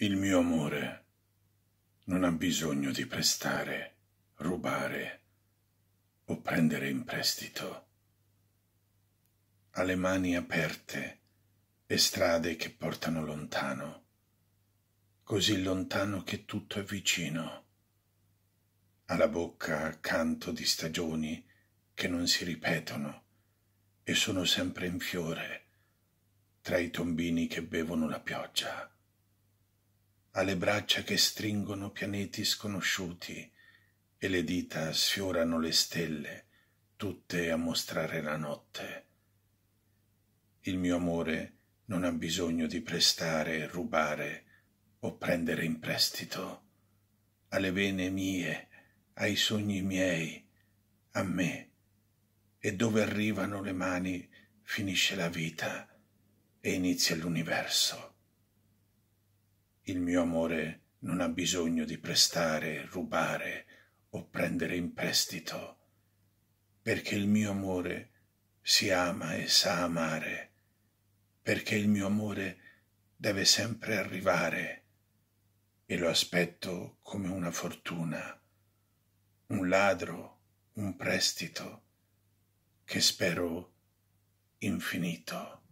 Il mio amore non ha bisogno di prestare, rubare o prendere in prestito. Ha le mani aperte e strade che portano lontano, così lontano che tutto è vicino. Ha la bocca accanto di stagioni che non si ripetono e sono sempre in fiore tra i tombini che bevono la pioggia alle braccia che stringono pianeti sconosciuti e le dita sfiorano le stelle, tutte a mostrare la notte. Il mio amore non ha bisogno di prestare, rubare o prendere in prestito. Alle vene mie, ai sogni miei, a me. E dove arrivano le mani finisce la vita e inizia l'universo. Il mio amore non ha bisogno di prestare, rubare o prendere in prestito, perché il mio amore si ama e sa amare, perché il mio amore deve sempre arrivare e lo aspetto come una fortuna, un ladro, un prestito che spero infinito.